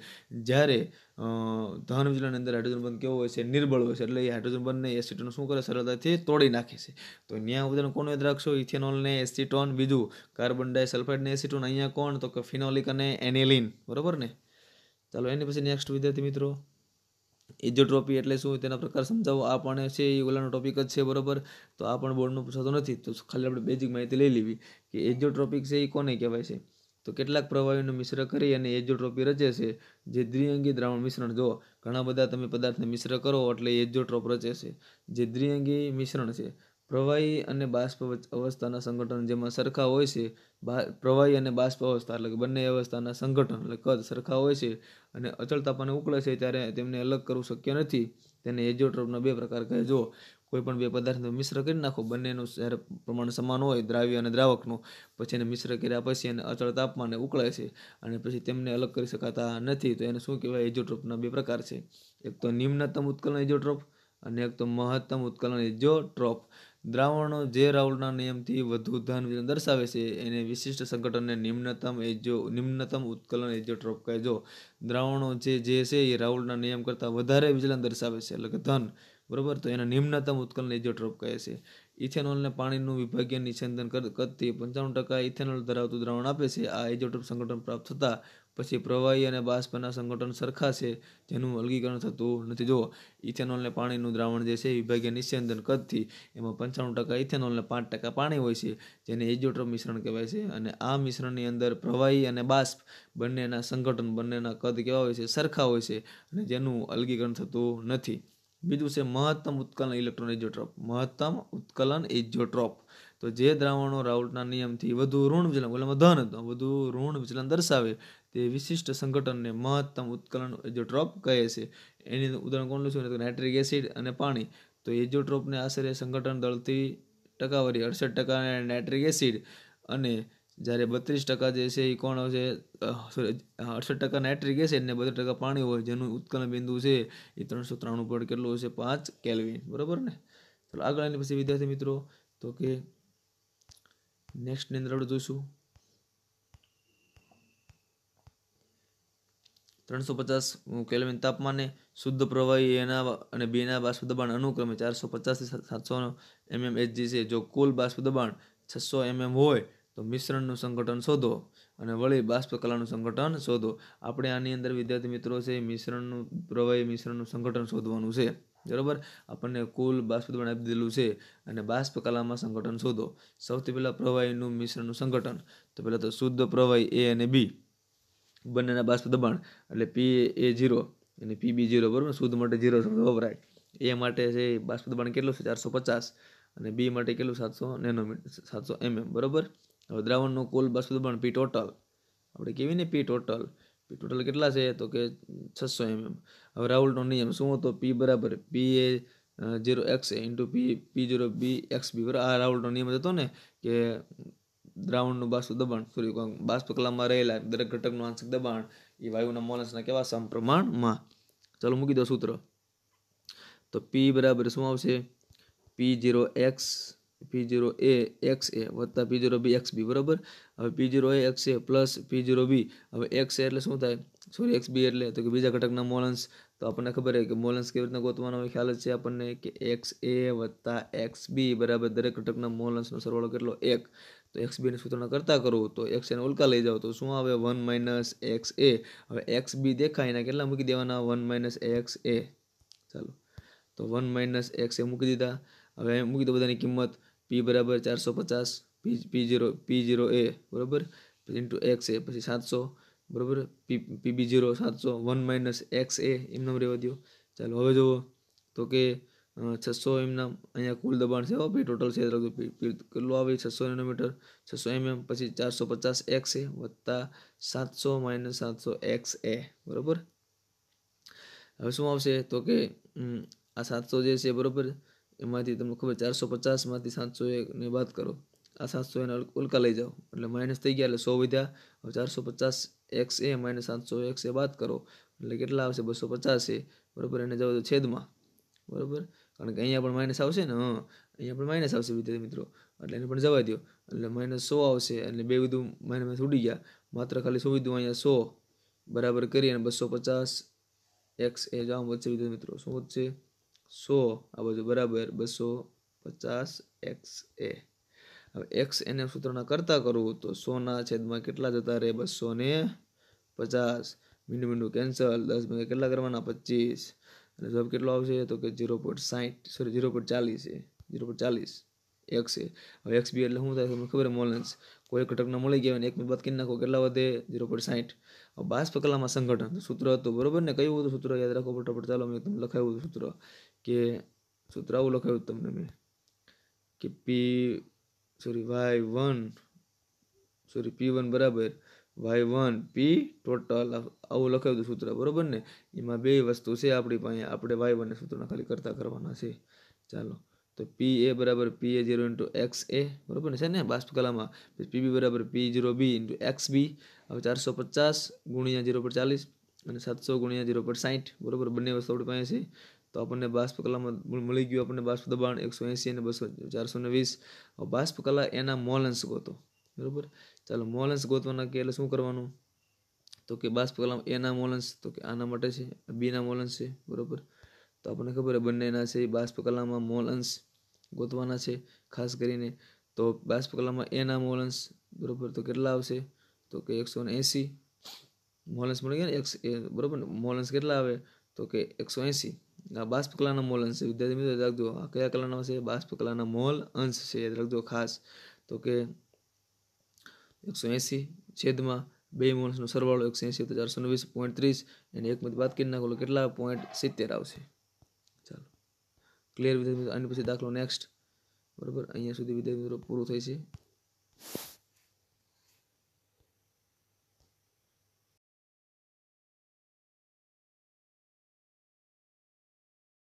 જ્યારે ધાન વિજળાની અંદર હાઇડ્રોજન બંધ કેવો હોય છે નિર્બળ હોય છે એટલે એ હાઇડ્રોજન બંધને એસિટોન શું કરે સરળતાથી તોડી નાખે છે તો ત્યાં ઉદાહરણ કોનું યાદ રાખશો ઇથેનોલને એસિટોન બીજું કાર્બન ડાયસલ્ફાઇડને એસિટોન અહીંયા કોણ તો કે ફિનોલિક અને એનિલિન બરાબર ને ચાલો એની પછી નેક્સ્ટ વિદ્યાર્થી મિત્રો ઇઝોટ્રોપી એટલે શું તેના પ્રકાર સમજાવો આ પણ છે એ ઓલાનો ટોપિક જ છે બરાબર તો આ પણ બોર્ડનો પૂછાતો નથી તો ખાલી આપણે બેઝિક માહિતી લઈ લેવી કે એઝોટ્રોપિક છે એ કોને કહેવાય છે તો કેટલાક પ્રવાહીઓને મિશ્ર કરી અને એઝોટ્રોપી રચે છે જે દ્વિઅંગી દ્રાવણ મિશ્રણ જો ઘણા બધા તમે પદાર્થને મિશ્ર કરો એટલે એઝોટ્રોપ રચે છે જે દ્વિઅંગી મિશ્રણ છે પ્રવાહી અને બાષ્પ અવસ્થાના સંગઠન જેમાં સરખા હોય છે પ્રવાહી અને બાષ્પ અવસ્થા એટલે કે બંને અવસ્થાના સંગઠન એટલે કદ સરખા હોય છે અને અચળ તાપમાને ઉકળે છે ત્યારે તેમને અલગ કરવું શક્ય નથી તેને એજોટ્રોપના બે પ્રકાર કહે જો કોઈ પણ બે પદાર્થનું મિશ્ર કરી નાખો બંનેનું જ્યારે પ્રમાણ સમાન હોય દ્રાવ્ય અને દ્રાવકનું પછી એને મિશ્ર કર્યા પછી એને અચળ તાપમાને ઉકળે છે અને પછી તેમને અલગ કરી શકાતા નથી તો એને શું કહેવાય એજોટ્રોપના બે પ્રકાર છે એક તો નિમ્નતમ ઉત્કલન એજોટ્રોપ અને એક તો મહત્તમ ઉત્કલન એજોટ્રોપ દ્રાવણો જે રાઉલના નિયમથી વધુ ધન દર્શાવે છે એને વિશિષ્ટ સંગઠનને નિમ્નતમ એજો નિમ્નતમ ઉત્કલન એજોટ્રોપ કહેજો દ્રાવણો જે જે છે એ રાઉલના નિયમ કરતાં વધારે વિચલન દર્શાવે છે એટલે કે ધન બરાબર તો એને નિમ્નતમ ઉત્કલન એજોટ્રોપ કહે છે ઇથેનોલને પાણીનું વિભાગીય નિસંદન કરતી પંચાણું ટકા ઇથેનોલ ધરાવતું દ્રાવણ આપે છે આ એઝોટ્રોપ સંગઠન પ્રાપ્ત થતાં પછી પ્રવાહી અને બાષ્પના સંગઠન સરખા છે જેનું અલગીકરણ થતું નથી જુઓ ઇથેનોલને પાણીનું દ્રાવણ જે છે વિભાગીય નિસ્યંદન કદથી એમાં પંચાણું ટકા ઇથેનોલને પાંચ ટકા પાણી હોય છે જેને એજોટ્રોપ મિશ્રણ કહેવાય છે અને આ મિશ્રણની અંદર પ્રવાહી અને બાષ્પ બંનેના સંગઠન બંનેના કદ કેવા હોય છે સરખા હોય છે અને જેનું અલગીકરણ થતું નથી બીજું છે મહત્તમ ઉત્કલન ઇલેક્ટ્રોન ઇઝોટ્રોપ મહત્તમ ઉત્કલન ઇઝોટ્રોપ તો જે દ્રાવણો રાઉટના નિયમથી વધુ ઋણ વિચલન ઓલામાં ધન હતું વધુ ઋણ વિચલન દર્શાવે તે વિશિષ્ટ સંગઠનને મહત્તમ ઉત્કલન એજોટ્રોપ કહે છે એની ઉદાહરણ કોણ લઉં તો નાઇટ્રિક એસિડ અને પાણી તો એજોટ્રોપને આશરે સંગઠન દળથી ટકાવારી અડસઠ ટકા નાઇટ્રિક એસિડ અને જ્યારે બત્રીસ ટકા જે છે એ કોણ છે સોરી અડસઠ ટકા નાઇટ્રિક એસિડ ને બત્રીસ ટકા પાણી હોય જેનું ઉત્કલન બિંદુ છે એ ત્રણસો ત્રાણું પર કેટલું હશે પાંચ કેલ્વિન બરાબર ને ચાલો આગળ એની પછી વિદ્યાર્થી મિત્રો તો કે નેક્સ્ટની અંદર આપણે જોઈશું ત્રણસો પચાસ કેલ્વિન તાપમાને શુદ્ધ પ્રવાહી એના અને બેના બાષ્પ દબાણ અનુક્રમે ચારસો પચાસથી સાતસો એમએમ એચજી છે જો કુલ બાષ્પ દબાણ છસો એમએમ હોય તો મિશ્રણનું સંગઠન શોધો અને વળી બાષ્પ કલાનું સંગઠન શોધો આપણે આની અંદર વિદ્યાર્થી મિત્રો છે મિશ્રણનું પ્રવાહી મિશ્રણનું સંગઠન શોધવાનું છે બરાબર આપણને કુલ બાષ્પ દ્રવણ આપી દીધેલું છે અને બાષ્પ કલામાં સંગઠન શોધો સૌથી પહેલાં પ્રવાહીનું મિશ્રણનું સંગઠન તો પહેલાં તો શુદ્ધ પ્રવાહી એ અને બી બંનેના બાષ્પ દબાણ એટલે પી એ જીરો અને પી બી જીરો બરાબર શુદ્ધ માટે જીરો શબ્દ વપરાય એ માટે છે બાષ્પ દબાણ કેટલું છે ચારસો પચાસ અને બી માટે કેટલું સાતસો નેનો સાતસો એમએમ બરાબર હવે દ્રાવણનું કુલ બાષ્પ દબાણ પી ટોટલ આપણે કેવી ને પી ટોટલ પી ટોટલ કેટલા છે તો કે છસો એમએમ હવે રાહુલનો નિયમ શું હતો પી બરાબર P A zero X A into P P zero B X B બરાબર આ રાહુલનો નિયમ હતો ને કે દ્રાવણનું બાષ્પ દબાણ સોરી બાષ્પ કલામાં રહેલા દરેક ઘટકનું આંશિક દબાણ એ વાયુના મોલન્સના કેવા સમપ્રમાણમાં ચાલો મૂકી દો સૂત્ર તો પી બરાબર શું આવશે P zero X P zero A X A વત્તા P zero B X B બરાબર હવે P zero A X A plus P zero B હવે એક્સ એ એટલે શું થાય સોરી એક્સ બી એટલે તો કે બીજા ઘટકના મોલન્સ તો આપણને ખબર છે કે મોલન્સ કેવી રીતના ગોતવાનો હોય ખ્યાલ જ છે આપણને કે એક્સ એ વત્તા એક્સ બી બરાબર દરેક ઘટકના મોલન્સનો સરવાળો કેટલો એક તો એક્સ બીની સૂચના કરતાં કરું તો એક્સ એને ઉલકા લઈ જાઓ તો શું આવે વન માઇનસ એક્સ એ હવે એક્સ બી દેખાય એના કેટલા મૂકી દેવાના વન માઇનસ એક્સ એ ચાલો તો વન માઇનસ એક્સ એ મૂકી દીધા હવે મૂકી દો બધાની કિંમત પી બરાબર ચારસો પચાસ પી પી જીરો પી જીરો એ બરાબર ઇન્ટુ એક્સ એ પછી સાતસો બરાબર પી પીબી જીરો સાતસો વન માઇનસ એક્સ એ એમનામ રહેવા દો ચાલો હવે જુઓ તો કે છસો એમના અહીંયા કુલ દબાણ છે ભાઈ ટોટલ છે કેટલું આવે છસો નેનોમીટર છસો એમએમ પછી ચારસો પચાસ એક્સ એ વત્તા સાતસો માઇનસ સાતસો એક્સ એ બરાબર હવે શું આવશે તો કે આ સાતસો જે છે બરાબર એમાંથી તમને ખબર ચારસો પચાસમાંથી સાતસો એકને બાદ કરો આ સાતસો એને ઉલકા લઈ જાઓ એટલે માઇનસ થઈ ગયા એટલે સો વધ્યા હવે ચારસો પચાસ એક્સ એ માઇનસ સાતસો એક્સ એ બાદ કરો એટલે કેટલા આવશે બસો પચાસ એ બરાબર એને જાઓ તો છેદમાં બરાબર કારણ કે અહીંયા પણ માઇનસ આવશે ને હં અહીંયા પણ માઇનસ આવશે વિદ્યાર્થી મિત્રો એટલે એને પણ જવા દો એટલે માઇનસ સો આવશે એટલે બે બધું માઇનસ ઉડી ગયા માત્ર ખાલી સો વિધું અહીંયા સો બરાબર કરી અને બસો પચાસ એક્સ એ જવા વધશે વિદ્યાર્થી મિત્રો શું વધશે સો આ બધું બરાબર બસો પચાસ એક્સ એ હવે એક્સ એને સૂત્રના કરતાં કરવું તો સોના છેદમાં કેટલા જતા રહે બસો ને પચાસ મીંડું મીંડું કેન્સલ દસ ભાગે કેટલા કરવાના પચીસ અને જવાબ કેટલો આવશે તો કે ઝીરો પોઈન્ટ સાઠ સોરી ઝીરો પોઈન્ટ ચાલીસ એ ઝીરો પોઈન્ટ ચાલીસ એક્સ એ હવે એક્સ બી એટલે શું થાય તમને ખબર મોલેન્સ કોઈ ઘટકના મળી ગયા હોય એક મિનિટ બાદ કરી નાખો કેટલા વધે ઝીરો પોઈન્ટ સાઠ બાષ્પ કલામાં સંગઠન સૂત્ર હતું બરોબર ને કયું હતું સૂત્ર યાદ રાખો ફટાફટ ચાલો મેં તમને લખાયું હતું સૂત્ર કે સૂત્ર આવું લખાયું તમને મેં કે P sorry Y one sorry P one બરાબર વાય વન પી ટોટલ આવું લખાયું હતું સૂત્ર બરાબર ને એમાં બે વસ્તુ છે આપણી પાસે આપણે વાય વનને સૂત્રના ખાલી કરતા કરવાના છે ચાલો તો પી એ બરાબર P A zero into X A બરાબર ને છે ને બાષ્પકલામાં પી બી બરાબર P zero B into X B હવે ચારસો પચાસ ગુણ્યા ઝીરો પર ચાલીસ અને સાતસો ગુણ્યા ઝીરો પર સાઠ બરાબર બંને વસ્તુ આપણી પાસે છે તો આપણને બાષ્પ કલામાં મળી ગયું આપણને બાષ્પ દબાણ એકસો એંસી અને બસો ચારસો ને વીસ બાષ્પ કલા એના મોલન્સ ગોતો બરાબર ચાલો મોલન્સ ગોતવાના કે એટલે શું કરવાનું તો કે બાષ્પ કલામ એના મોલન્સ તો કે આના માટે છે બીના મોલન્સ છે બરાબર તો આપણને ખબર છે એના છે બાષ્પ કલામાં મોલ ગોતવાના છે ખાસ કરીને તો બાષ્પ કલામાં એના મોલન્સ બરાબર તો કેટલા આવશે તો કે એકસો ને એંસી મોલન્સ મળી ગયા ને એક્સ બરાબર ને મોલન્સ કેટલા આવે તો કે એકસો એંસી આ બાષ્પ કલાના મોલ અંશ છે વિદ્યાર્થી મિત્રો રાખજો આ કયા કલાના છે બાષ્પ કલાના મોલ અંશ છે યાદ રાખજો ખાસ તો કે એકસો એંસી છેદમાં બે મોલ્સનો સરવાળો એકસો એંસી તો ચારસો વીસ પોઈન્ટ ત્રીસ અને એકમાંથી બાદ કરી નાખો કેટલા પોઈન્ટ સિત્તેર આવશે ચાલો ક્લિયર વિદ્યાર્થી મિત્રો આની પછી દાખલો નેક્સ્ટ બરાબર અહીંયા સુધી વિદ્યાર્થી મિત્રો પૂરું થઈ છે